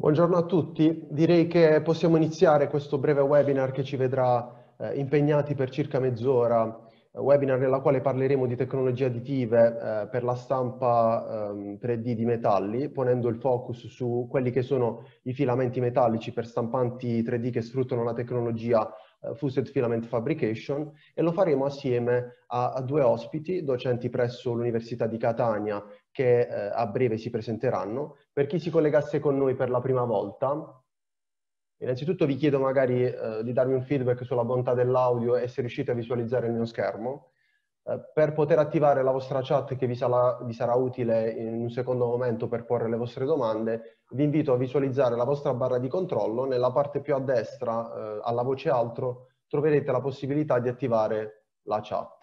Buongiorno a tutti, direi che possiamo iniziare questo breve webinar che ci vedrà eh, impegnati per circa mezz'ora, eh, webinar nella quale parleremo di tecnologie additive eh, per la stampa eh, 3D di metalli, ponendo il focus su quelli che sono i filamenti metallici per stampanti 3D che sfruttano la tecnologia eh, Fused Filament Fabrication e lo faremo assieme a, a due ospiti, docenti presso l'Università di Catania che eh, a breve si presenteranno. Per chi si collegasse con noi per la prima volta, innanzitutto vi chiedo magari eh, di darmi un feedback sulla bontà dell'audio e se riuscite a visualizzare il mio schermo. Eh, per poter attivare la vostra chat che vi sarà, vi sarà utile in un secondo momento per porre le vostre domande, vi invito a visualizzare la vostra barra di controllo. Nella parte più a destra, eh, alla voce altro, troverete la possibilità di attivare la chat.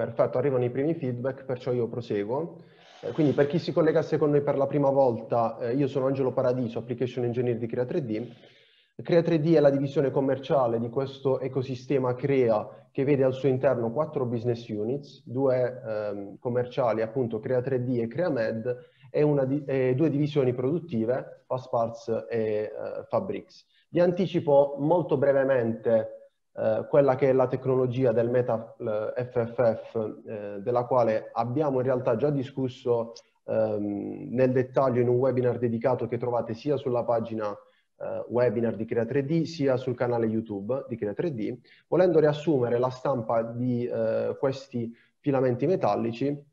Perfetto, arrivano i primi feedback, perciò io proseguo. Eh, quindi per chi si collegasse con noi per la prima volta, eh, io sono Angelo Paradiso, Application Engineer di Crea3D. Crea3D è la divisione commerciale di questo ecosistema Crea che vede al suo interno quattro business units, due ehm, commerciali appunto Crea3D e CreaMed e, una di, e due divisioni produttive, FastParts e eh, Fabrics. Vi anticipo molto brevemente eh, quella che è la tecnologia del Meta FFF, eh, eh, della quale abbiamo in realtà già discusso ehm, nel dettaglio in un webinar dedicato che trovate sia sulla pagina eh, webinar di Crea3D sia sul canale YouTube di Crea3D, volendo riassumere la stampa di eh, questi filamenti metallici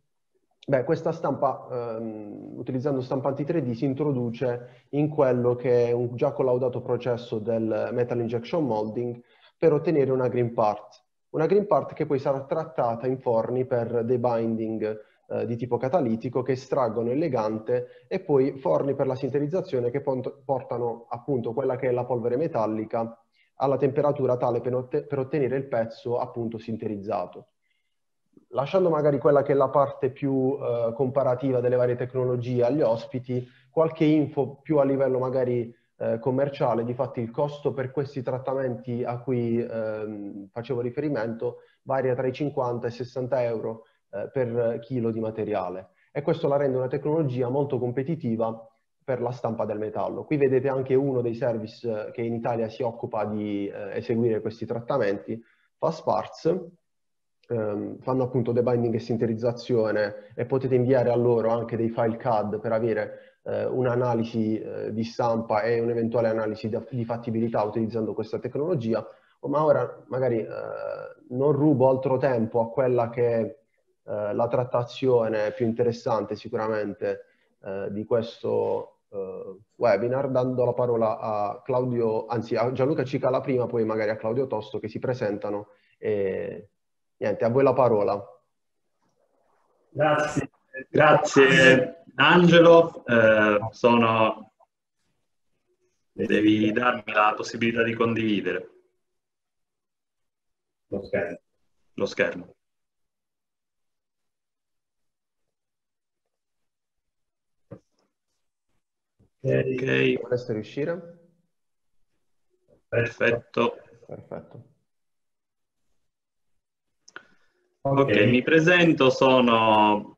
Beh, questa stampa, ehm, utilizzando stampanti 3D, si introduce in quello che è un già collaudato processo del metal injection molding, per ottenere una green part. Una green part che poi sarà trattata in forni per debinding eh, di tipo catalitico che estraggono il legante e poi forni per la sinterizzazione che portano appunto quella che è la polvere metallica alla temperatura tale per, otte per ottenere il pezzo appunto sinterizzato lasciando magari quella che è la parte più eh, comparativa delle varie tecnologie agli ospiti, qualche info più a livello magari eh, commerciale, difatti il costo per questi trattamenti a cui ehm, facevo riferimento varia tra i 50 e i 60 euro eh, per chilo di materiale e questo la rende una tecnologia molto competitiva per la stampa del metallo. Qui vedete anche uno dei service eh, che in Italia si occupa di eh, eseguire questi trattamenti, Fast Parts, ehm, fanno appunto debinding e sinterizzazione e potete inviare a loro anche dei file CAD per avere eh, un'analisi eh, di stampa e un'eventuale analisi di, di fattibilità utilizzando questa tecnologia, ma ora magari eh, non rubo altro tempo a quella che è eh, la trattazione più interessante sicuramente eh, di questo eh, webinar, dando la parola a Claudio, anzi a Gianluca Cicala prima, poi magari a Claudio Tosto che si presentano e niente, a voi la parola. Grazie, grazie Angelo, eh, sono... devi darmi la possibilità di condividere. Lo schermo. Lo schermo. Ok. Dovreste riuscire? Perfetto. Perfetto. Okay. ok, mi presento, sono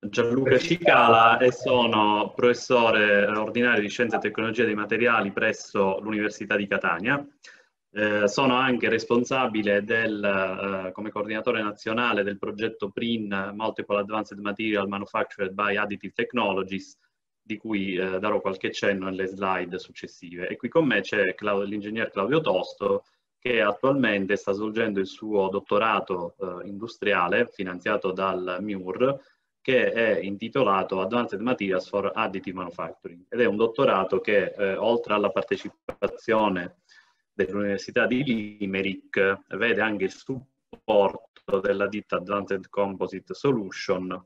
Gianluca Cicala e sono professore ordinario di Scienze e Tecnologie dei Materiali presso l'Università di Catania. Eh, sono anche responsabile del, eh, come coordinatore nazionale del progetto PRIN Multiple Advanced Material Manufactured by Additive Technologies, di cui eh, darò qualche cenno nelle slide successive. E qui con me c'è l'ingegner Claudio Tosto, che attualmente sta svolgendo il suo dottorato eh, industriale finanziato dal MIUR che è intitolato Advanced Materials for Additive Manufacturing ed è un dottorato che eh, oltre alla partecipazione dell'Università di Limerick vede anche il supporto della ditta Advanced Composite Solution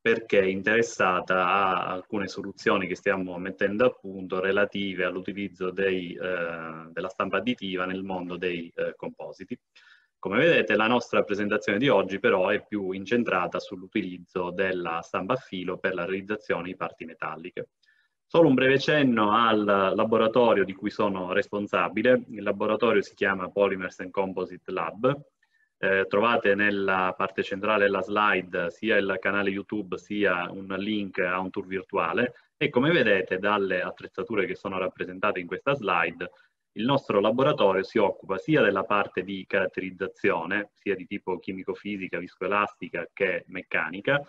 perché è interessata a alcune soluzioni che stiamo mettendo a punto relative all'utilizzo eh, della stampa additiva nel mondo dei eh, compositi. Come vedete la nostra presentazione di oggi però è più incentrata sull'utilizzo della stampa a filo per la realizzazione di parti metalliche. Solo un breve cenno al laboratorio di cui sono responsabile. Il laboratorio si chiama Polymers and Composite Lab. Eh, trovate nella parte centrale della slide sia il canale YouTube sia un link a un tour virtuale e come vedete dalle attrezzature che sono rappresentate in questa slide il nostro laboratorio si occupa sia della parte di caratterizzazione, sia di tipo chimico-fisica, viscoelastica che meccanica,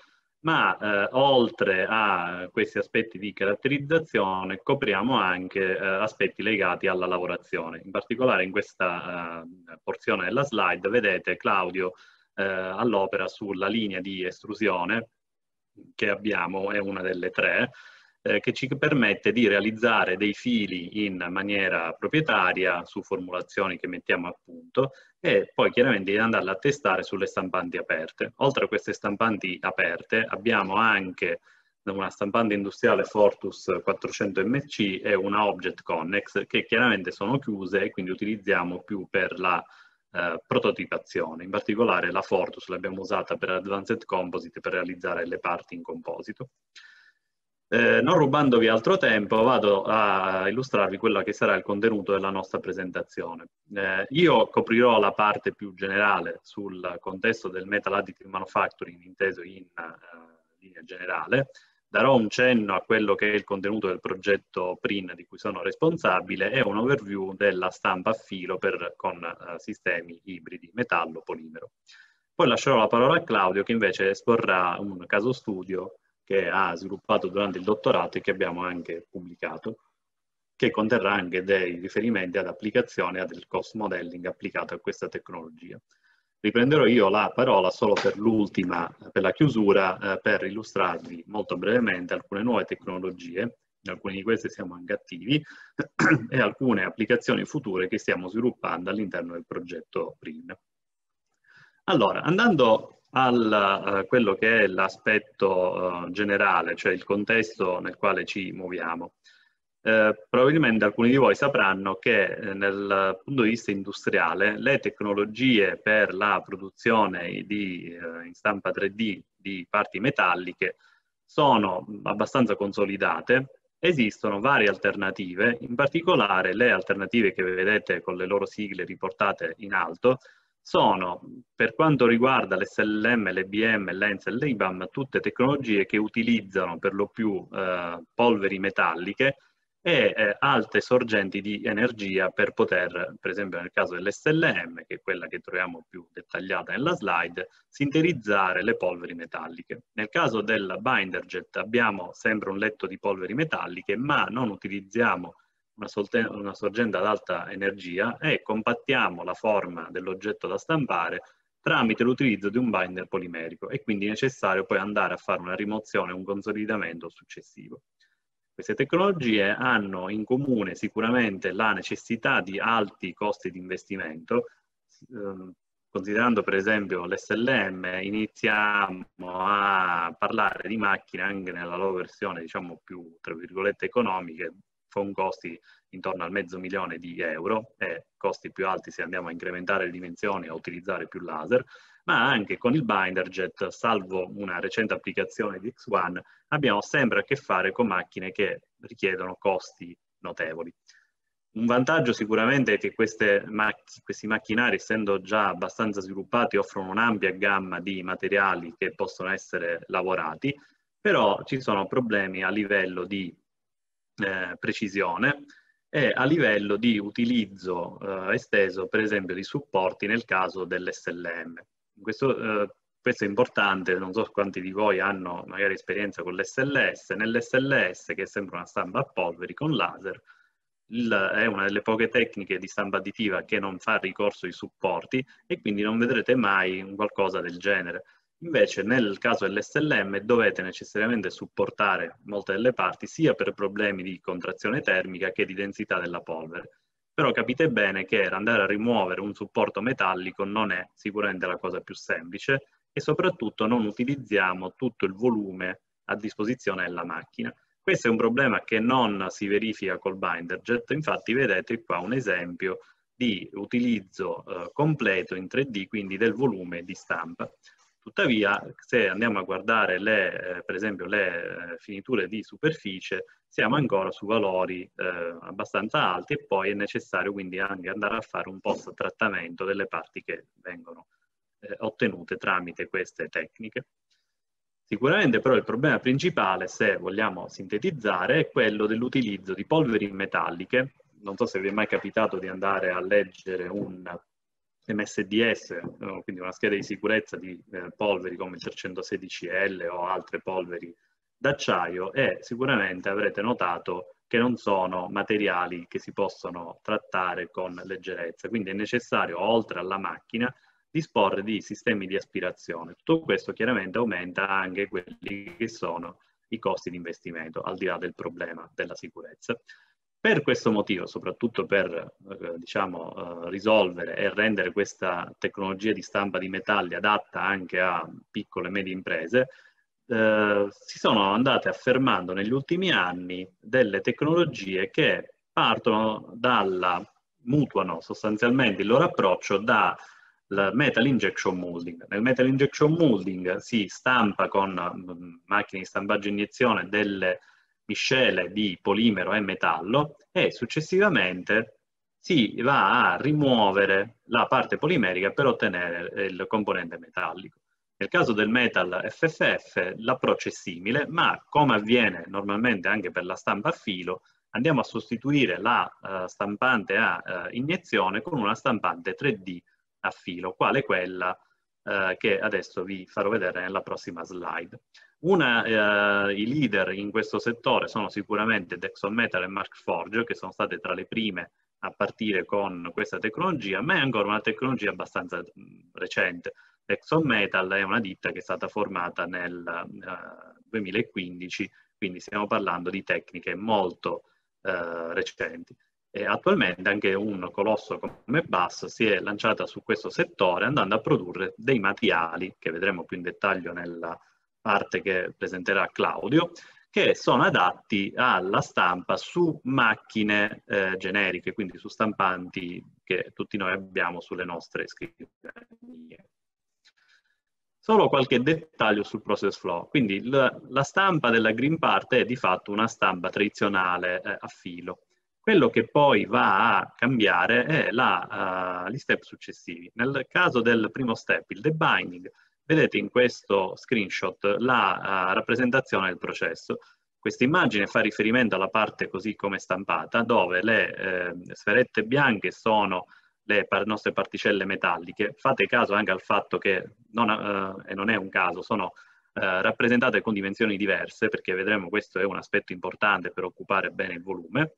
ma eh, oltre a questi aspetti di caratterizzazione copriamo anche eh, aspetti legati alla lavorazione. In particolare in questa eh, porzione della slide vedete Claudio eh, all'opera sulla linea di estrusione che abbiamo, è una delle tre, eh, che ci permette di realizzare dei fili in maniera proprietaria su formulazioni che mettiamo a punto e poi chiaramente di andarle a testare sulle stampanti aperte. Oltre a queste stampanti aperte abbiamo anche una stampante industriale Fortus 400 MC e una Object Connex che chiaramente sono chiuse e quindi utilizziamo più per la eh, prototipazione. In particolare la Fortus l'abbiamo usata per Advanced Composite per realizzare le parti in composito. Eh, non rubandovi altro tempo, vado a illustrarvi quello che sarà il contenuto della nostra presentazione. Eh, io coprirò la parte più generale sul contesto del metal additive manufacturing inteso in uh, linea generale, darò un cenno a quello che è il contenuto del progetto PRIN di cui sono responsabile e un overview della stampa a filo per, con uh, sistemi ibridi metallo-polimero. Poi lascerò la parola a Claudio che invece esporrà un caso studio che ha sviluppato durante il dottorato e che abbiamo anche pubblicato, che conterrà anche dei riferimenti ad applicazione del cost modeling applicato a questa tecnologia. Riprenderò io la parola solo per l'ultima, per la chiusura, eh, per illustrarvi molto brevemente alcune nuove tecnologie, in alcune di queste siamo anche attivi, e alcune applicazioni future che stiamo sviluppando all'interno del progetto PRIN. Allora, andando a eh, quello che è l'aspetto eh, generale, cioè il contesto nel quale ci muoviamo. Eh, probabilmente alcuni di voi sapranno che eh, nel punto di vista industriale le tecnologie per la produzione di, eh, in stampa 3D di parti metalliche sono abbastanza consolidate, Esistono varie alternative, in particolare le alternative che vedete con le loro sigle riportate in alto, sono, per quanto riguarda l'SLM, l'EBM, l'ENS e l'IBAM, tutte tecnologie che utilizzano per lo più eh, polveri metalliche e eh, alte sorgenti di energia per poter, per esempio nel caso dell'SLM, che è quella che troviamo più dettagliata nella slide, sintetizzare le polveri metalliche. Nel caso del binder jet abbiamo sempre un letto di polveri metalliche, ma non utilizziamo una, solte- una sorgente ad alta energia e compattiamo la forma dell'oggetto da stampare tramite l'utilizzo di un binder polimerico e quindi è necessario poi andare a fare una rimozione, un consolidamento successivo. Queste tecnologie hanno in comune sicuramente la necessità di alti costi di investimento, eh, considerando per esempio l'SLM iniziamo a parlare di macchine anche nella loro versione diciamo più tra virgolette economiche con costi intorno al mezzo milione di euro e costi più alti se andiamo a incrementare le dimensioni o utilizzare più laser, ma anche con il binder jet, salvo una recente applicazione di X1, abbiamo sempre a che fare con macchine che richiedono costi notevoli. Un vantaggio sicuramente è che macch questi macchinari, essendo già abbastanza sviluppati, offrono un'ampia gamma di materiali che possono essere lavorati, però ci sono problemi a livello di eh, precisione e a livello di utilizzo eh, esteso, per esempio, di supporti nel caso dell'SLM. Questo, eh, questo è importante, non so quanti di voi hanno magari esperienza con l'SLS. Nell'SLS, che è sempre una stampa a polveri con laser, il, è una delle poche tecniche di stampa additiva che non fa ricorso ai supporti e quindi non vedrete mai qualcosa del genere. Invece nel caso dell'SLM dovete necessariamente supportare molte delle parti sia per problemi di contrazione termica che di densità della polvere. Però capite bene che andare a rimuovere un supporto metallico non è sicuramente la cosa più semplice e soprattutto non utilizziamo tutto il volume a disposizione della macchina. Questo è un problema che non si verifica col binder jet, certo, infatti vedete qua un esempio di utilizzo eh, completo in 3D, quindi del volume di stampa. Tuttavia, se andiamo a guardare le, eh, per esempio le eh, finiture di superficie, siamo ancora su valori eh, abbastanza alti e poi è necessario quindi anche andare a fare un post-trattamento delle parti che vengono eh, ottenute tramite queste tecniche. Sicuramente però il problema principale, se vogliamo sintetizzare, è quello dell'utilizzo di polveri metalliche. Non so se vi è mai capitato di andare a leggere un MSDS, eh, quindi una scheda di sicurezza di eh, polveri come il 316L o altre polveri d'acciaio e sicuramente avrete notato che non sono materiali che si possono trattare con leggerezza, quindi è necessario, oltre alla macchina, disporre di sistemi di aspirazione. Tutto questo chiaramente aumenta anche quelli che sono i costi di investimento, al di là del problema della sicurezza. Per questo motivo, soprattutto per eh, diciamo, eh, risolvere e rendere questa tecnologia di stampa di metalli adatta anche a piccole e medie imprese, eh, si sono andate affermando negli ultimi anni delle tecnologie che partono dalla, mutuano sostanzialmente il loro approccio da metal injection molding. Nel metal injection molding si stampa con mm, macchine di stampaggio iniezione delle miscele di polimero e metallo e successivamente si va a rimuovere la parte polimerica per ottenere il componente metallico. Nel caso del metal FFF l'approccio è simile, ma come avviene normalmente anche per la stampa a filo, andiamo a sostituire la uh, stampante a uh, iniezione con una stampante 3D a filo, quale quella uh, che adesso vi farò vedere nella prossima slide. Una, eh, I leader in questo settore sono sicuramente Dexon Metal e Mark Forge, che sono state tra le prime a partire con questa tecnologia, ma è ancora una tecnologia abbastanza recente. Dexon Metal è una ditta che è stata formata nel eh, 2015, quindi stiamo parlando di tecniche molto eh, recenti. E attualmente anche un colosso come Bass si è lanciata su questo settore andando a produrre dei materiali, che vedremo più in dettaglio nella parte che presenterà Claudio, che sono adatti alla stampa su macchine eh, generiche, quindi su stampanti che tutti noi abbiamo sulle nostre scrivanie. Solo qualche dettaglio sul process flow. Quindi la, la stampa della green part è di fatto una stampa tradizionale eh, a filo. Quello che poi va a cambiare è la, uh, gli step successivi. Nel caso del primo step, il debinding, Vedete in questo screenshot la uh, rappresentazione del processo. Questa immagine fa riferimento alla parte così come stampata, dove le eh, sferette bianche sono le par nostre particelle metalliche. Fate caso anche al fatto che, non, eh, e non è un caso, sono eh, rappresentate con dimensioni diverse, perché vedremo questo è un aspetto importante per occupare bene il volume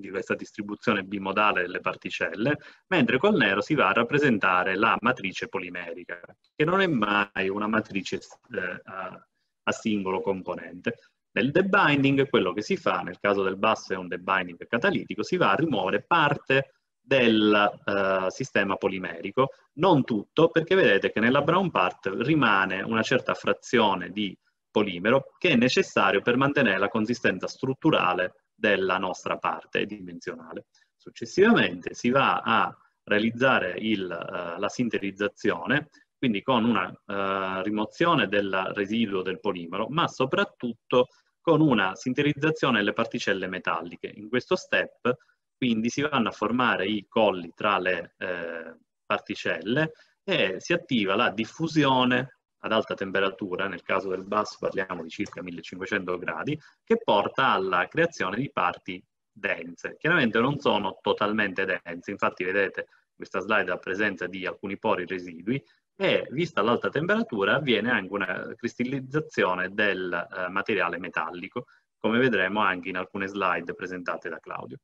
di questa distribuzione bimodale delle particelle, mentre col nero si va a rappresentare la matrice polimerica, che non è mai una matrice eh, a, a, singolo componente. Nel debinding quello che si fa, nel caso del basso è un debinding catalitico, si va a rimuovere parte del eh, sistema polimerico, non tutto, perché vedete che nella brown part rimane una certa frazione di polimero che è necessario per mantenere la consistenza strutturale della nostra parte dimensionale. Successivamente si va a realizzare il, eh, la sinterizzazione, quindi con una eh, rimozione del residuo del polimero, ma soprattutto con una sinterizzazione delle particelle metalliche. In questo step quindi si vanno a formare i colli tra le eh, particelle e si attiva la diffusione ad alta temperatura, nel caso del gas parliamo di circa 1500 gradi, che porta alla creazione di parti dense. Chiaramente non sono totalmente dense, infatti vedete questa slide ha presenza di alcuni pori residui e vista l'alta temperatura avviene anche una cristallizzazione del eh, materiale metallico, come vedremo anche in alcune slide presentate da Claudio.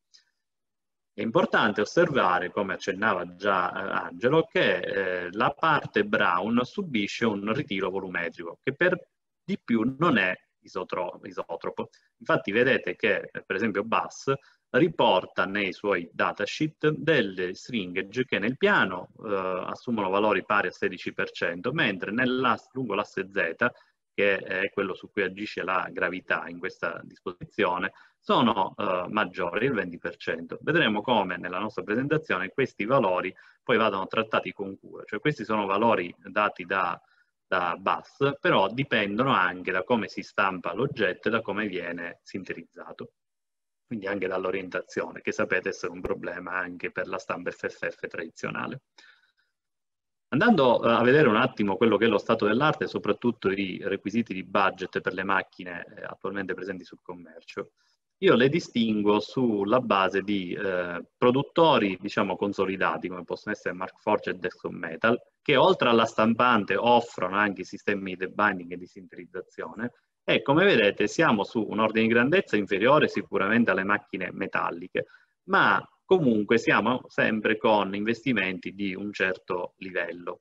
È importante osservare, come accennava già eh, Angelo, che eh, la parte brown subisce un ritiro volumetrico che per di più non è isotropo. isotropo. Infatti vedete che eh, per esempio Bass riporta nei suoi datasheet delle stringage che nel piano eh, assumono valori pari al 16%, mentre lungo l'asse Z, che è quello su cui agisce la gravità in questa disposizione, sono eh, maggiori del 20%. Vedremo come nella nostra presentazione questi valori poi vadano trattati con cura, cioè questi sono valori dati da, da BAS, però dipendono anche da come si stampa l'oggetto e da come viene sintetizzato, quindi anche dall'orientazione, che sapete essere un problema anche per la stampa FFF tradizionale. Andando eh, a vedere un attimo quello che è lo stato dell'arte soprattutto i requisiti di budget per le macchine eh, attualmente presenti sul commercio. Io le distingo sulla base di eh, produttori, diciamo, consolidati, come possono essere Mark Forge e Desktop Metal, che oltre alla stampante offrono anche i sistemi di debinding e di sinterizzazione, e come vedete siamo su un ordine di grandezza inferiore sicuramente alle macchine metalliche, ma comunque siamo sempre con investimenti di un certo livello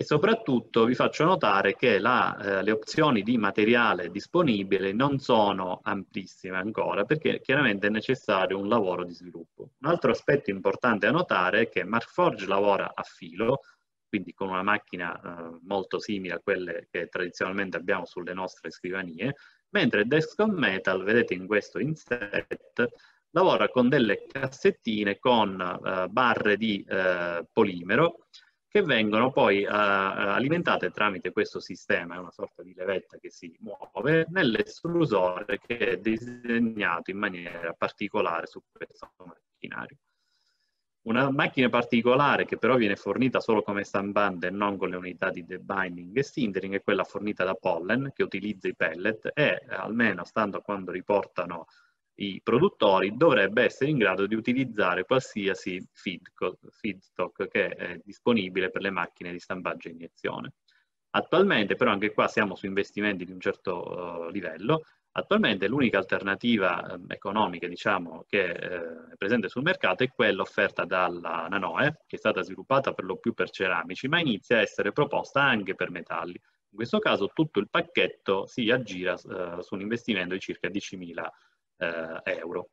e soprattutto vi faccio notare che la, eh, le opzioni di materiale disponibile non sono amplissime ancora perché chiaramente è necessario un lavoro di sviluppo. Un altro aspetto importante da notare è che Markforge lavora a filo, quindi con una macchina eh, molto simile a quelle che tradizionalmente abbiamo sulle nostre scrivanie, mentre Desktop Metal, vedete in questo inset, lavora con delle cassettine con eh, barre di eh, polimero che vengono poi uh, alimentate tramite questo sistema, è una sorta di levetta che si muove, nell'estrusore che è disegnato in maniera particolare su questo macchinario. Una macchina particolare che però viene fornita solo come stampante e non con le unità di debinding e sintering è quella fornita da Pollen che utilizza i pellet e eh, almeno stando a quando riportano i produttori, dovrebbe essere in grado di utilizzare qualsiasi feedstock che è disponibile per le macchine di stampaggio e iniezione. Attualmente, però anche qua siamo su investimenti di un certo eh, livello, attualmente l'unica alternativa ehm, economica diciamo, che eh, è presente sul mercato è quella offerta dalla Nanoe, che è stata sviluppata per lo più per ceramici, ma inizia a essere proposta anche per metalli. In questo caso tutto il pacchetto si aggira eh, su un investimento di circa 10.000 eh, euro.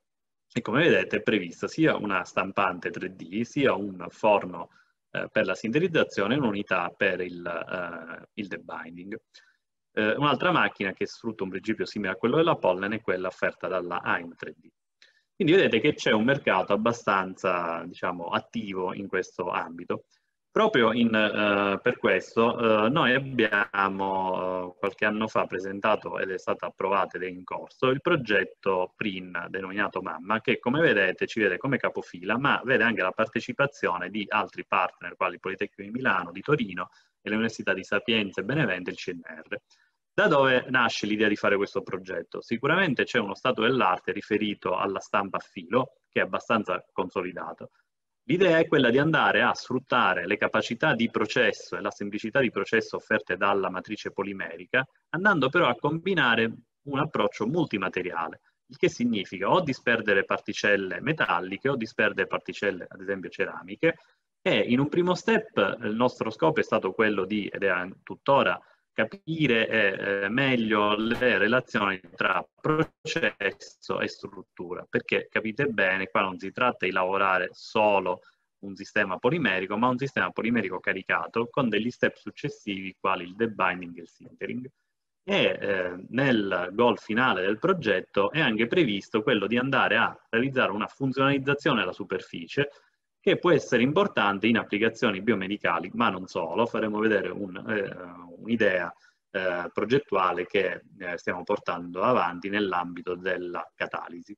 E come vedete è prevista sia una stampante 3D, sia un forno eh, per la sinterizzazione e un'unità per il, eh, il debinding. Eh, un'altra macchina che sfrutta un principio simile a quello della pollen è quella offerta dalla AIM 3D. Quindi vedete che c'è un mercato abbastanza diciamo, attivo in questo ambito Proprio in, eh, per questo eh, noi abbiamo eh, qualche anno fa presentato ed è stato approvato ed è in corso il progetto PRIN denominato Mamma che come vedete ci vede come capofila ma vede anche la partecipazione di altri partner quali Politecnico di Milano, di Torino e le Università di Sapienza e Benevento e il CNR. Da dove nasce l'idea di fare questo progetto? Sicuramente c'è uno stato dell'arte riferito alla stampa a filo che è abbastanza consolidato L'idea è quella di andare a sfruttare le capacità di processo e la semplicità di processo offerte dalla matrice polimerica, andando però a combinare un approccio multimateriale, il che significa o disperdere particelle metalliche o disperdere particelle, ad esempio, ceramiche, e in un primo step eh, il nostro scopo è stato quello di, ed è tuttora capire eh, eh, meglio le relazioni tra processo e struttura, perché capite bene, qua non si tratta di lavorare solo un sistema polimerico, ma un sistema polimerico caricato con degli step successivi quali il debinding e il sintering. E eh, nel goal finale del progetto è anche previsto quello di andare a realizzare una funzionalizzazione alla superficie che può essere importante in applicazioni biomedicali, ma non solo. Faremo vedere eh, un'idea eh, un eh, progettuale che eh, stiamo portando avanti nell'ambito della catalisi.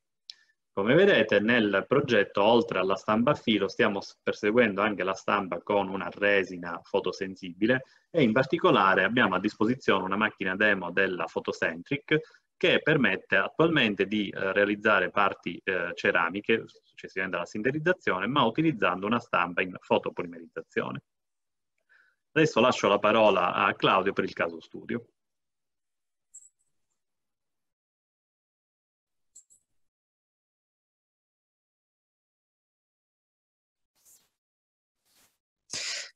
Come vedete nel progetto, oltre alla stampa a filo, stiamo perseguendo anche la stampa con una resina fotosensibile e in particolare abbiamo a disposizione una macchina demo della Photocentric che permette attualmente di eh, realizzare parti eh, ceramiche, successivamente alla sinterizzazione, ma utilizzando una stampa in fotopolimerizzazione. Adesso lascio la parola a Claudio per il caso studio.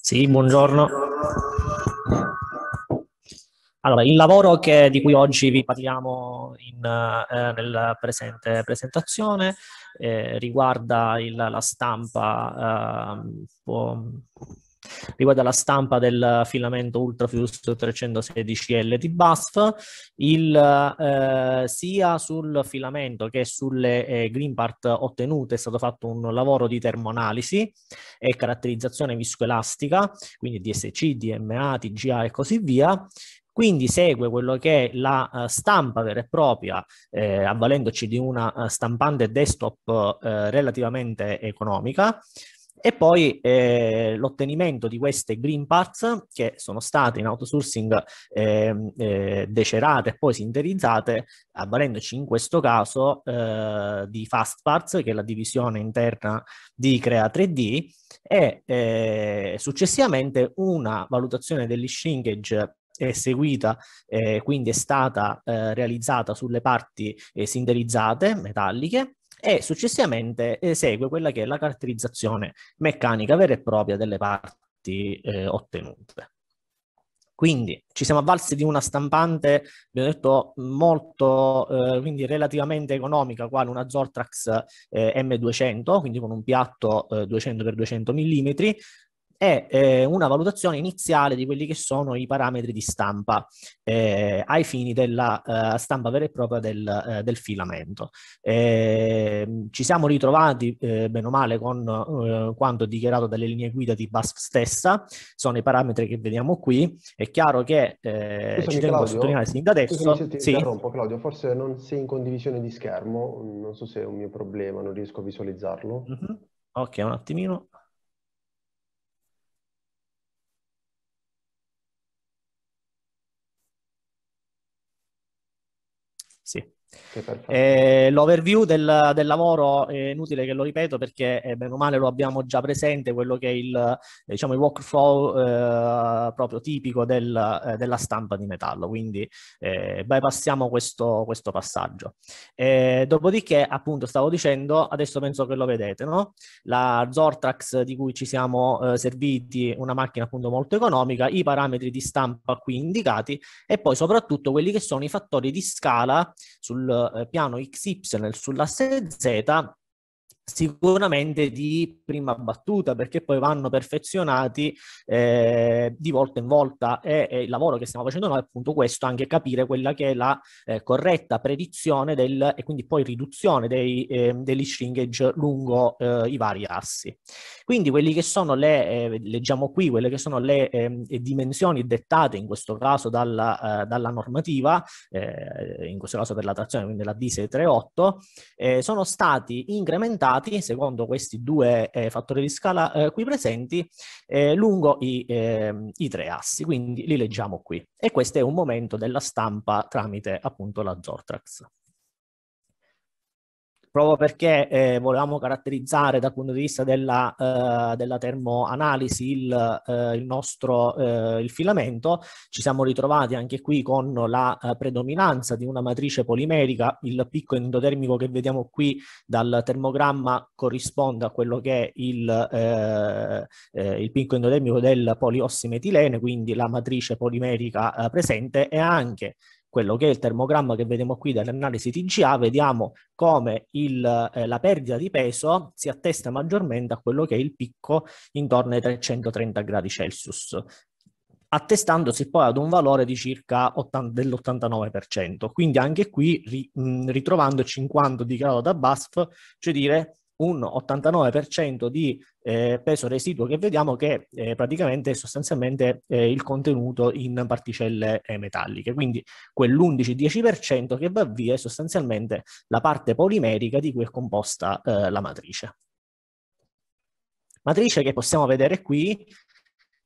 Sì, buongiorno. Allora, il lavoro che, di cui oggi vi parliamo in, eh, nella presente presentazione eh, riguarda, il, la stampa, eh, riguarda la stampa del filamento Ultrafuse 316L di BASF il, eh, sia sul filamento che sulle eh, green part ottenute è stato fatto un lavoro di termonalisi e caratterizzazione viscoelastica quindi DSC, DMA, TGA e così via quindi segue quello che è la uh, stampa vera e propria, eh, avvalendoci di una uh, stampante desktop eh, relativamente economica, e poi eh, l'ottenimento di queste green parts che sono state in outsourcing eh, eh, decerate e poi sinterizzate, avvalendoci in questo caso di Fast Parts, che è la divisione interna di Crea 3D, e successivamente una valutazione degli shrinkage è seguita, eh, quindi è stata eh, realizzata sulle parti eh, sinderizzate, metalliche, e successivamente esegue eh, quella che è la caratterizzazione meccanica vera e propria delle parti eh, ottenute. Quindi ci siamo avvalsi di una stampante, abbiamo detto, molto, eh, quindi relativamente economica, quale una Zortrax eh, M200, quindi con un piatto eh, 200x200 mm, è eh, una valutazione iniziale di quelli che sono i parametri di stampa eh, ai fini della eh, stampa vera e propria del, eh, del filamento. Ehm, ci siamo ritrovati, eh, bene o male, con eh, quanto dichiarato dalle linee guida di BASF stessa, sono i parametri che vediamo qui. È chiaro che eh, ci tengo Claudio, a sottolineare sin da adesso. Se sì. interrompo, Claudio, forse non sei in condivisione di schermo, non so se è un mio problema, non riesco a visualizzarlo. Mm-hmm. Ok, un attimino. Eh, l'overview del, del, lavoro è inutile che lo ripeto perché eh, bene o male lo abbiamo già presente, quello che è il, eh, diciamo, il workflow eh, proprio tipico del, eh, della stampa di metallo, quindi eh, bypassiamo questo, questo passaggio. dopodiché, appunto, stavo dicendo, adesso penso che lo vedete, no? la Zortrax di cui ci siamo serviti, una macchina appunto molto economica, i parametri di stampa qui indicati e poi soprattutto quelli che sono i fattori di scala sul sul eh, piano XY e sull'asse Z sicuramente di prima battuta perché poi vanno perfezionati eh, di volta in volta e, e, il lavoro che stiamo facendo noi è appunto questo anche capire quella che è la eh, corretta predizione del, e quindi poi riduzione dei, ehm, eh, degli stringage lungo i vari assi quindi quelli che sono le eh, leggiamo qui quelle che sono le ehm, dimensioni dettate in questo caso dalla, eh, dalla normativa eh, in questo caso per la trazione quindi la D638 sono stati incrementati collocati, secondo questi due eh, fattori di scala eh, qui presenti, eh, lungo i, ehm, i, tre assi, quindi li leggiamo qui. E questo è un momento della stampa tramite appunto la Zortrax proprio perché eh, volevamo caratterizzare dal punto di vista della, eh, della termoanalisi il, eh, il nostro eh, il filamento, ci siamo ritrovati anche qui con la eh, predominanza di una matrice polimerica, il picco endotermico che vediamo qui dal termogramma corrisponde a quello che è il, eh, il picco endotermico del poliossimetilene, quindi la matrice polimerica presente e anche quello che è il termogramma che vediamo qui dall'analisi TGA, vediamo come il, eh, la perdita di peso si attesta maggiormente a quello che è il picco intorno ai 330 gradi Celsius, attestandosi poi ad un valore di circa dell'89%. Quindi anche qui ri, mh, ritrovandoci in quanto dichiarato da BASF, cioè dire un 89% di eh, peso residuo che vediamo che è eh, praticamente sostanzialmente eh, il contenuto in particelle eh, metalliche, quindi quell'11-10% che va via è sostanzialmente la parte polimerica di cui è composta eh, la matrice. Matrice che possiamo vedere qui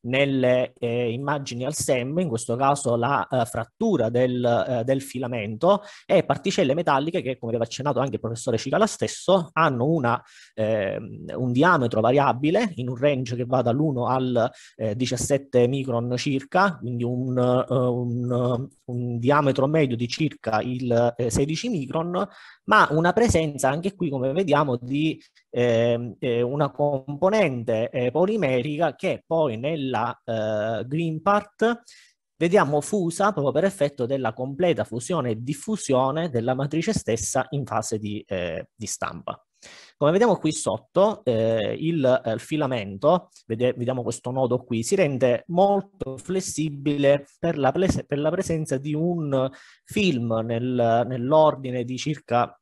nelle eh, immagini al SEM, in questo caso la eh, frattura del, eh, del, filamento e particelle metalliche che, come aveva accennato anche il professore Cicala stesso, hanno una, ehm, un diametro variabile in un range che va dall'1 al 17 eh, micron circa, quindi un, eh, un, un, diametro medio di circa il 16 eh, micron, ma una presenza anche qui, come vediamo, di ehm, una componente polimerica che poi nel la eh, Green Part vediamo fusa proprio per effetto della completa fusione e diffusione della matrice stessa in fase di, eh, di stampa. Come vediamo qui sotto, eh, il, eh, filamento, vede, vediamo questo nodo qui, si rende molto flessibile per la, per la presenza di un film nel, nell'ordine di circa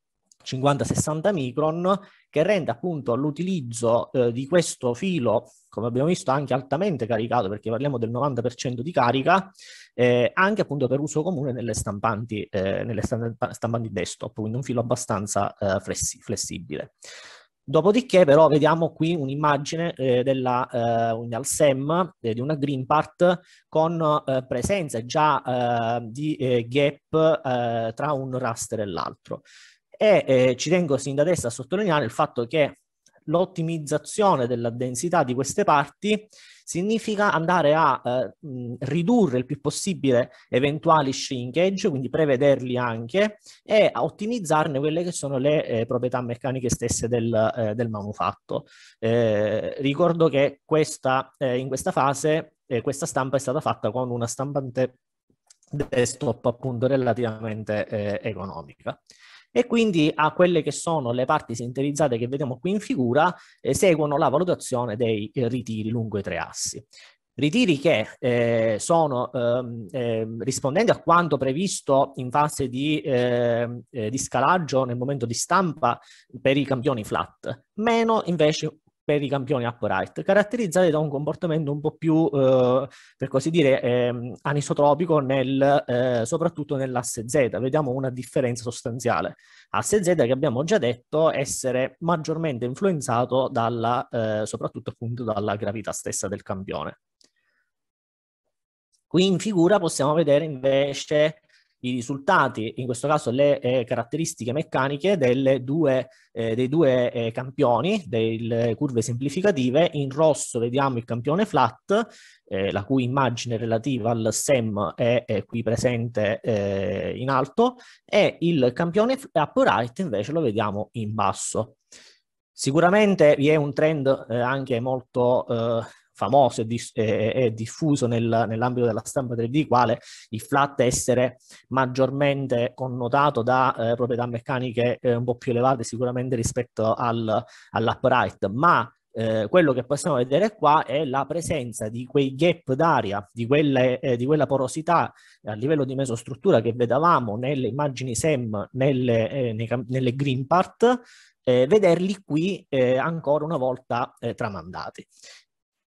50-60 micron che rende appunto l'utilizzo eh, di questo filo, come abbiamo visto, anche altamente caricato, perché parliamo del 90% di carica, eh, anche appunto per uso comune nelle stampanti, eh, nelle stampanti desktop, quindi un filo abbastanza eh, flessi- flessibile. Dopodiché però vediamo qui un'immagine eh, della eh, al SEM eh, di una green part con eh, presenza già eh, di eh, gap tra un raster e l'altro. E eh, ci tengo sin da adesso a sottolineare il fatto che l'ottimizzazione della densità di queste parti significa andare a eh, ridurre il più possibile eventuali shrinkage, quindi prevederli anche, e a ottimizzarne quelle che sono le eh, proprietà meccaniche stesse del, eh, del manufatto. Eh, ricordo che questa, eh, in questa fase eh, questa stampa è stata fatta con una stampante desktop appunto relativamente economica e quindi a quelle che sono le parti sintetizzate che vediamo qui in figura eh, seguono la valutazione dei eh, ritiri lungo i tre assi. Ritiri che eh, sono eh, rispondenti a quanto previsto in fase di, ehm, eh, di, scalaggio nel momento di stampa per i campioni flat, meno invece per i campioni upright, caratterizzati da un comportamento un po' più, eh, per così dire, eh, anisotropico nel, eh, soprattutto nell'asse Z. Vediamo una differenza sostanziale. Asse Z che abbiamo già detto essere maggiormente influenzato dalla, eh, soprattutto appunto dalla gravità stessa del campione. Qui in figura possiamo vedere invece i risultati, in questo caso le eh, caratteristiche meccaniche due, eh, dei due eh, campioni, delle curve semplificative. In rosso vediamo il campione flat, eh, la cui immagine relativa al SEM è, è qui presente eh, in alto, e il campione upright invece lo vediamo in basso. Sicuramente vi è un trend eh, anche molto eh, famoso e, dis- e diffuso nel, nell'ambito della stampa 3D, quale il flat essere maggiormente connotato da eh, proprietà meccaniche eh, un po' più elevate sicuramente rispetto al, all'upright, ma eh, quello che possiamo vedere qua è la presenza di quei gap d'aria, di, quelle, eh, di quella porosità a livello di mesostruttura che vedevamo nelle immagini SEM, nelle, eh, nei, nelle green part, eh, vederli qui eh, ancora una volta eh, tramandati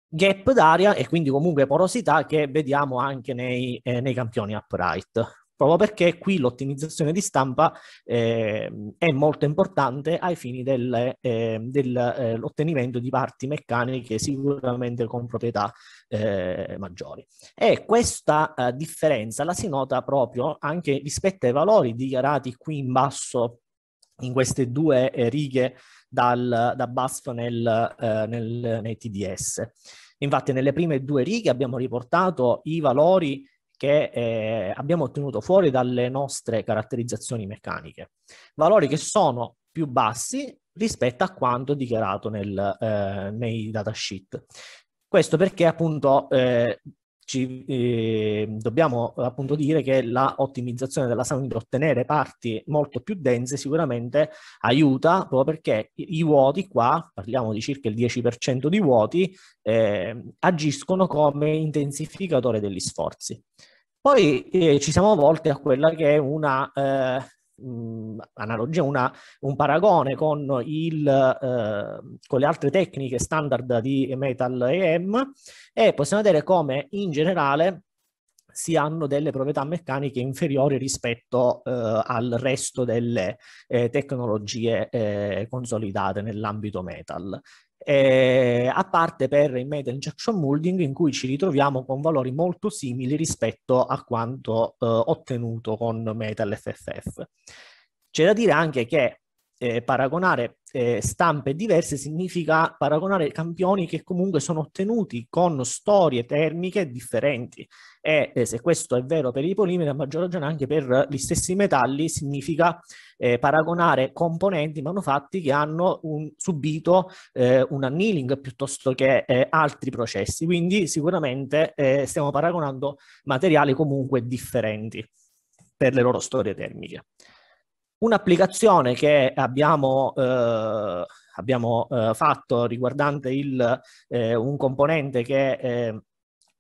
gap d'aria e quindi comunque porosità che vediamo anche nei, eh, nei campioni upright. Proprio perché qui l'ottimizzazione di stampa eh, è molto importante ai fini del, ehm, eh, dell'ottenimento di parti meccaniche sicuramente con proprietà eh, maggiori. E questa eh, differenza la si nota proprio anche rispetto ai valori dichiarati qui in basso in queste due eh, righe dal, da Basf nel, eh, nel, nei TDS. Infatti nelle prime due righe abbiamo riportato i valori che eh, abbiamo ottenuto fuori dalle nostre caratterizzazioni meccaniche, valori che sono più bassi rispetto a quanto dichiarato nel, eh, nei datasheet. Questo perché appunto eh, ci, eh, dobbiamo appunto dire che la ottimizzazione della sound, ottenere parti molto più dense sicuramente aiuta proprio perché i, vuoti qua, parliamo di circa il 10% di vuoti, eh, agiscono come intensificatore degli sforzi. Poi eh, ci siamo volte a quella che è una eh, analogia, una, un paragone con, il, eh, con le altre tecniche standard di metal EM e possiamo vedere come in generale si hanno delle proprietà meccaniche inferiori rispetto eh, al resto delle eh, tecnologie eh, consolidate nell'ambito metal eh, a parte per il meta injection molding in cui ci ritroviamo con valori molto simili rispetto a quanto eh, ottenuto con metal FFF. C'è da dire anche che eh, paragonare eh, stampe diverse significa paragonare campioni che comunque sono ottenuti con storie termiche differenti e eh, se questo è vero per i polimeri, a maggior ragione anche per gli stessi metalli, significa eh, paragonare componenti manufatti che hanno un, subito eh, un annealing piuttosto che eh, altri processi. Quindi sicuramente eh, stiamo paragonando materiali comunque differenti per le loro storie termiche. Un'applicazione che abbiamo eh, abbiamo eh, fatto riguardante il, eh, un componente che eh,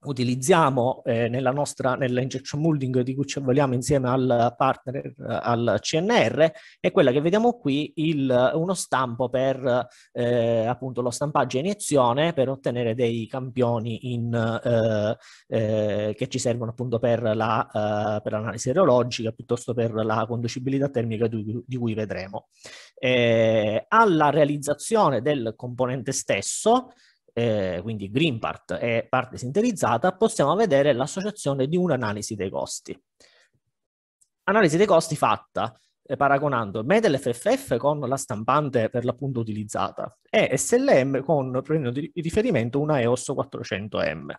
utilizziamo eh, nella nostra nella injection molding di cui ci avvaliamo insieme al partner eh, al CNR è quella che vediamo qui il, uno stampo per eh, appunto lo stampaggio a iniezione per ottenere dei campioni in, eh, eh che ci servono appunto per la eh, per l'analisi aerologica piuttosto per la conducibilità termica di, di cui vedremo alla realizzazione del componente stesso eh, quindi part e parte sintetizzata, possiamo vedere l'associazione di un'analisi dei costi. Analisi dei costi fatta eh, paragonando MetalFFF con la stampante per l'appunto utilizzata e SLM con, prendendo di riferimento, una EOS 400M.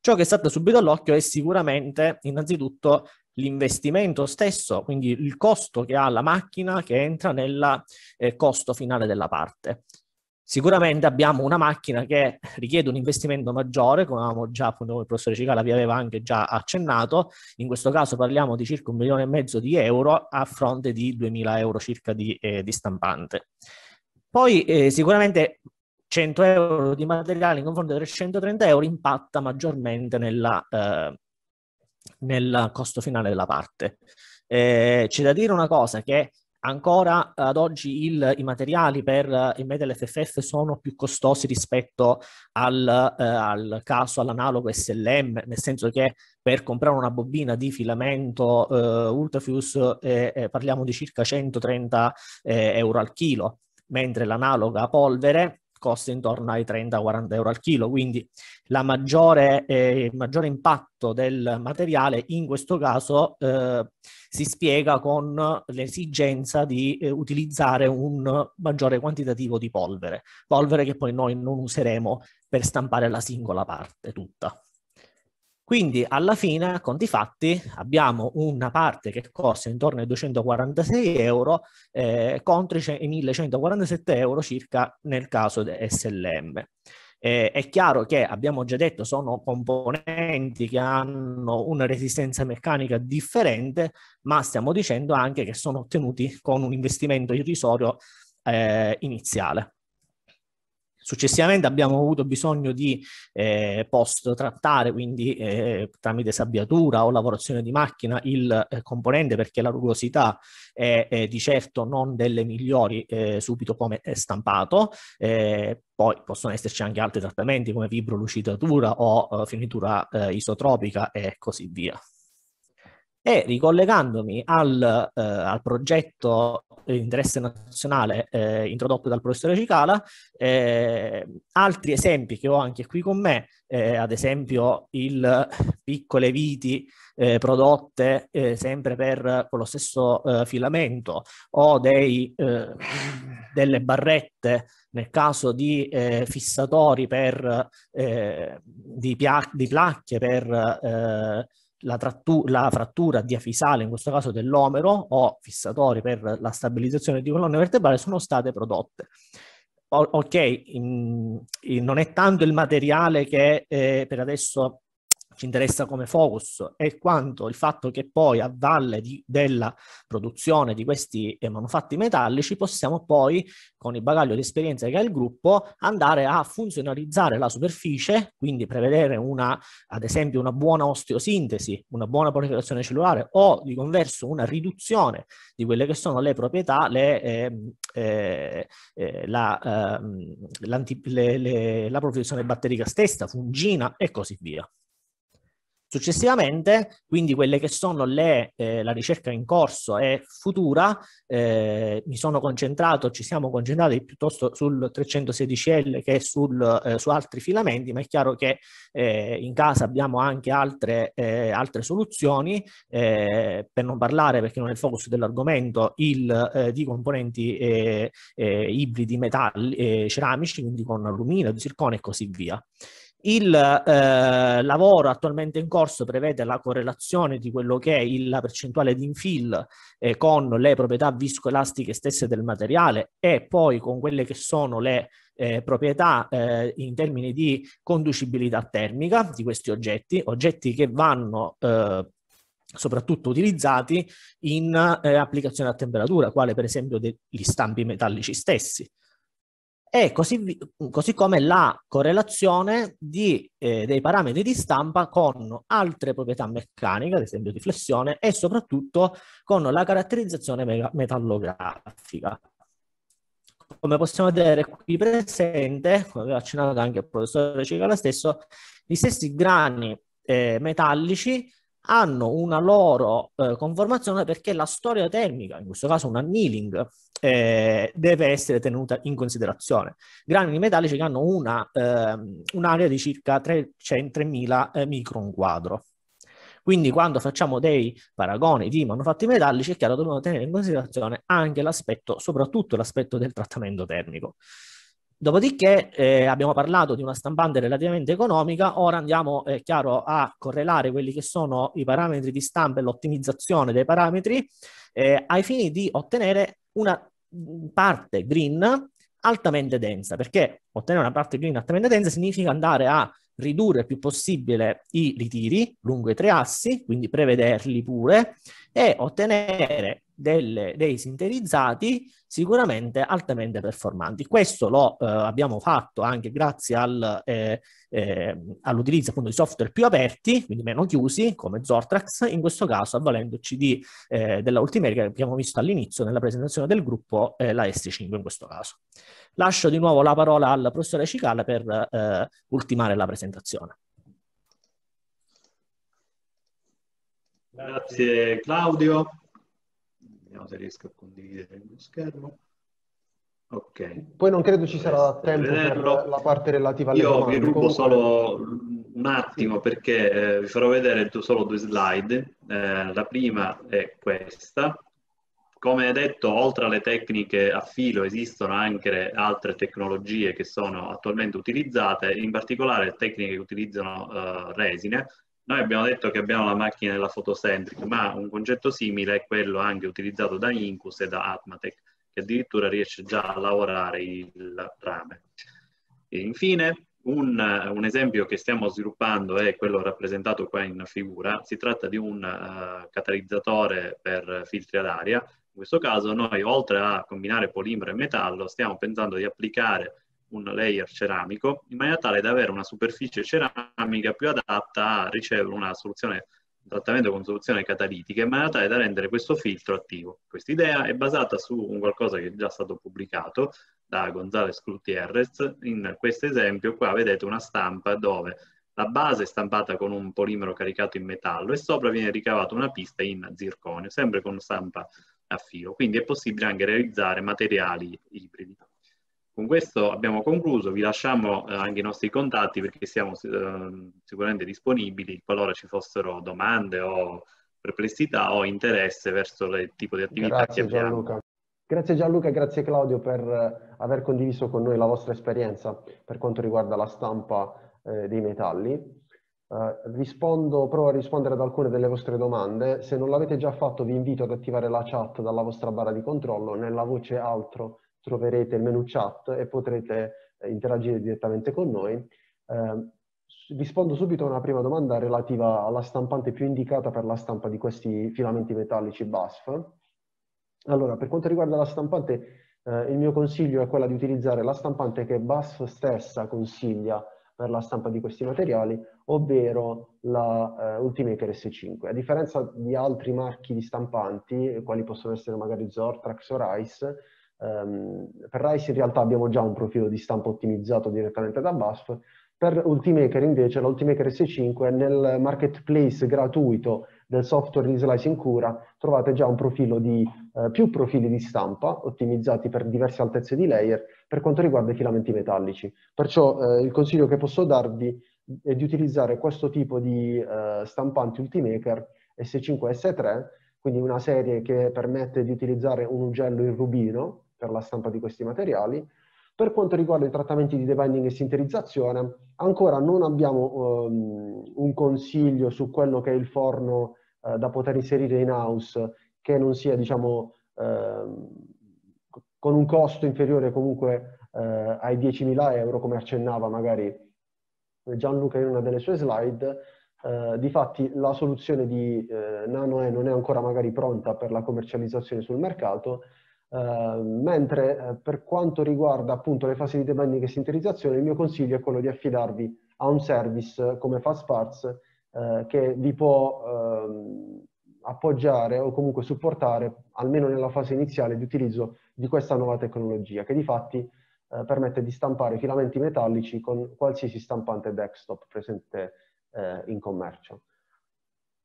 Ciò che è stato subito all'occhio è sicuramente innanzitutto l'investimento stesso, quindi il costo che ha la macchina che entra nel eh, costo finale della parte. Sicuramente abbiamo una macchina che richiede un investimento maggiore, come avevamo già, appunto, il professore Cicala vi aveva anche già accennato, in questo caso parliamo di circa un milione e mezzo di euro a fronte di 2.000 euro circa di, eh, di stampante. Poi eh, sicuramente 100 euro di materiale in confronto a 330 euro impatta maggiormente nella, eh, nel costo finale della parte. Eh, c'è da dire una cosa che ancora ad oggi il, i materiali per il Metal FFF sono più costosi rispetto al, eh, al, caso all'analogo SLM, nel senso che per comprare una bobina di filamento eh, Ultrafuse eh, eh, parliamo di circa 130 eh, euro al chilo, mentre l'analoga polvere costa intorno ai 30-40 euro al chilo, quindi maggiore, eh, il maggiore impatto del materiale in questo caso eh, si spiega con l'esigenza di eh, utilizzare un maggiore quantitativo di polvere, polvere che poi noi non useremo per stampare la singola parte tutta. Quindi alla fine, conti fatti, abbiamo una parte che costa intorno ai 246 euro eh, contro i 1147 euro circa nel caso SLM. Eh, è chiaro che abbiamo già detto sono componenti che hanno una resistenza meccanica differente, ma stiamo dicendo anche che sono ottenuti con un investimento irrisorio eh, iniziale. Successivamente abbiamo avuto bisogno di eh, post-trattare, quindi eh, tramite sabbiatura o lavorazione di macchina, il eh, componente perché la rugosità è, è, di certo non delle migliori eh, subito come stampato. Eh, poi possono esserci anche altri trattamenti come vibrolucidatura o eh, finitura isotropica e così via. E ricollegandomi al, eh, al progetto di interesse nazionale eh, introdotto dal professore Cicala, eh, altri esempi che ho anche qui con me, eh, ad esempio il piccole viti eh, prodotte eh, sempre per, con lo stesso filamento o dei, delle barrette nel caso di eh, fissatori per, eh, di, pia- di, placche per eh, la, la frattura diafisale, in questo caso dell'omero, o fissatori per la stabilizzazione di colonne vertebrali, sono state prodotte ok, in, in, non è tanto il materiale che eh, per adesso ci interessa come focus è quanto il fatto che poi a valle di, della produzione di questi eh, manufatti metallici possiamo poi, con il bagaglio di esperienza che ha il gruppo, andare a funzionalizzare la superficie, quindi prevedere una, ad esempio una buona osteosintesi, una buona proliferazione cellulare o di converso una riduzione di quelle che sono le proprietà, le, ehm, eh, eh, la, la, ehm, la, la proliferazione batterica stessa, fungina e così via. Successivamente, quindi quelle che sono le, eh, la ricerca in corso e futura, eh, mi sono concentrato, ci siamo concentrati piuttosto sul 316L che sul, eh, su altri filamenti, ma è chiaro che eh, in casa abbiamo anche altre, eh, altre soluzioni, eh, per non parlare, perché non è il focus dell'argomento, di componenti ibridi metalli, ceramici, quindi con alluminio, zircone e così via. Il eh, lavoro attualmente in corso prevede la correlazione di quello che è la percentuale di infill eh, con le proprietà viscoelastiche stesse del materiale e poi con quelle che sono le eh, proprietà eh, in termini di conducibilità termica di questi oggetti, oggetti che vanno eh, soprattutto utilizzati in eh, applicazione a temperatura, quale per esempio degli stampi metallici stessi e così, così come la correlazione di, eh, dei parametri di stampa con altre proprietà meccaniche, ad esempio di flessione, e soprattutto con la caratterizzazione metallografica come possiamo vedere qui presente, come aveva accennato anche il professore Cicala stesso, gli stessi grani eh, metallici hanno una loro eh, conformazione perché la storia termica, in questo caso un annealing, eh, deve essere tenuta in considerazione. Granini metallici che hanno una, eh, un'area di circa 3.000 cioè eh, micron quadro. Quindi quando facciamo dei paragoni di manufatti metallici è chiaro dobbiamo tenere in considerazione anche l'aspetto, soprattutto l'aspetto del trattamento termico. Dopodiché eh, abbiamo parlato di una stampante relativamente economica, ora andiamo, eh, chiaro, a correlare quelli che sono i parametri di stampa e l'ottimizzazione dei parametri eh, ai fini di ottenere una mm, parte green altamente densa, perché ottenere una parte green altamente densa significa andare a ridurre il più possibile i ritiri lungo i tre assi, quindi prevederli pure, e ottenere delle, dei sintetizzati sicuramente altamente performanti. Questo lo eh, abbiamo fatto anche grazie al, eh, eh, all'utilizzo appunto di software più aperti, quindi meno chiusi, come Zortrax, in questo caso avvalendoci di, eh, della ultimerica che abbiamo visto all'inizio nella presentazione del gruppo, eh, la S5 in questo caso. Lascio di nuovo la parola al professore Cicala per eh, ultimare la presentazione. Grazie Claudio. Vediamo se riesco a condividere lo schermo. Ok. Poi non credo ci sarà tempo vederlo. per la parte relativa alle Io domande. vi rubo Comunque... solo un attimo perché eh, vi farò vedere solo due slide. Eh, la prima è questa. Come detto, oltre alle tecniche a filo esistono anche altre tecnologie che sono attualmente utilizzate, in particolare tecniche che utilizzano eh, resine, noi abbiamo detto che abbiamo la macchina della fotocentric, ma un concetto simile è quello anche utilizzato da Incus e da Atmatec, che addirittura riesce già a lavorare il rame. E infine, un, un, esempio che stiamo sviluppando è quello rappresentato qua in figura. Si tratta di un uh, catalizzatore per filtri ad aria. In questo caso noi, oltre a combinare polimero e metallo, stiamo pensando di applicare un layer ceramico in maniera tale da avere una superficie ceramica più adatta a ricevere una soluzione un trattamento con soluzione catalitica in maniera tale da rendere questo filtro attivo. Questa idea è basata su un qualcosa che è già stato pubblicato da Gonzales Crutierrez. In questo esempio qua vedete una stampa dove la base è stampata con un polimero caricato in metallo e sopra viene ricavata una pista in zirconio, sempre con stampa a filo. Quindi è possibile anche realizzare materiali ibridi. Con questo abbiamo concluso, vi lasciamo eh, anche i nostri contatti perché siamo eh, sicuramente disponibili qualora ci fossero domande o perplessità o interesse verso il tipo di attività grazie, che abbiamo. Gianluca. Grazie Gianluca e grazie Claudio per eh, aver condiviso con noi la vostra esperienza per quanto riguarda la stampa eh, dei metalli. Eh, rispondo, provo a rispondere ad alcune delle vostre domande. Se non l'avete già fatto vi invito ad attivare la chat dalla vostra barra di controllo nella voce altro troverete il menu chat e potrete eh, interagire direttamente con noi. Eh, rispondo subito a una prima domanda relativa alla stampante più indicata per la stampa di questi filamenti metallici BASF. Allora, per quanto riguarda la stampante, eh, il mio consiglio è quella di utilizzare la stampante che BASF stessa consiglia per la stampa di questi materiali, ovvero la eh, Ultimaker S5. A differenza di altri marchi di stampanti, quali possono essere magari Zortrax o Rice, Um, per Rice in realtà abbiamo già un profilo di stampa ottimizzato direttamente da BASF, per Ultimaker invece, l'Ultimaker S5 nel marketplace gratuito del software di Slicing Cura trovate già un profilo di, eh, più profili di stampa ottimizzati per diverse altezze di layer per quanto riguarda i filamenti metallici. Perciò eh, il consiglio che posso darvi è di utilizzare questo tipo di eh, stampanti Ultimaker S5S3, quindi una serie che permette di utilizzare un ugello in rubino per la stampa di questi materiali. Per quanto riguarda i trattamenti di debinding e sinterizzazione, ancora non abbiamo um, un consiglio su quello che è il forno uh, da poter inserire in house che non sia, diciamo, uh, con un costo inferiore comunque uh, ai 10.000 euro, come accennava magari Gianluca in una delle sue slide. Eh, difatti la soluzione di Nanoe non è ancora magari pronta per la commercializzazione sul mercato, Ehm, mentre eh, per quanto riguarda appunto le fasi di debanning e sinterizzazione, il mio consiglio è quello di affidarvi a un service come FastParse Parts eh, che vi può ehm, appoggiare o comunque supportare, almeno nella fase iniziale di utilizzo di questa nuova tecnologia, che di fatti eh, permette di stampare filamenti metallici con qualsiasi stampante desktop presente in commercio.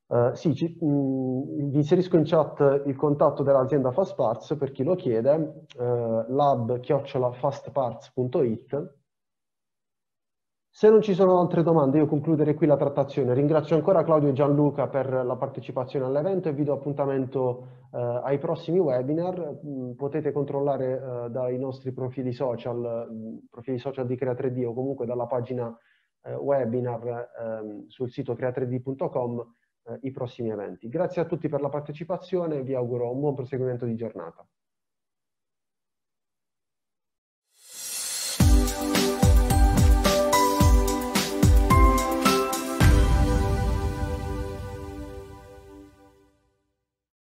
Uh, sì, ci, mh, mm, vi inserisco in chat il contatto dell'azienda FastParts per chi lo chiede, uh, eh, lab-fastparts.it. Se non ci sono altre domande, io concluderei qui la trattazione. Ringrazio ancora Claudio e Gianluca per la partecipazione all'evento e vi do appuntamento uh, ai prossimi webinar. Mh, mm, potete controllare dai nostri profili social, mh, mm, profili social di Crea3D o comunque dalla pagina webinar ehm, sul sito crea3d.com eh, i prossimi eventi. Grazie a tutti per la partecipazione e vi auguro un buon proseguimento di giornata.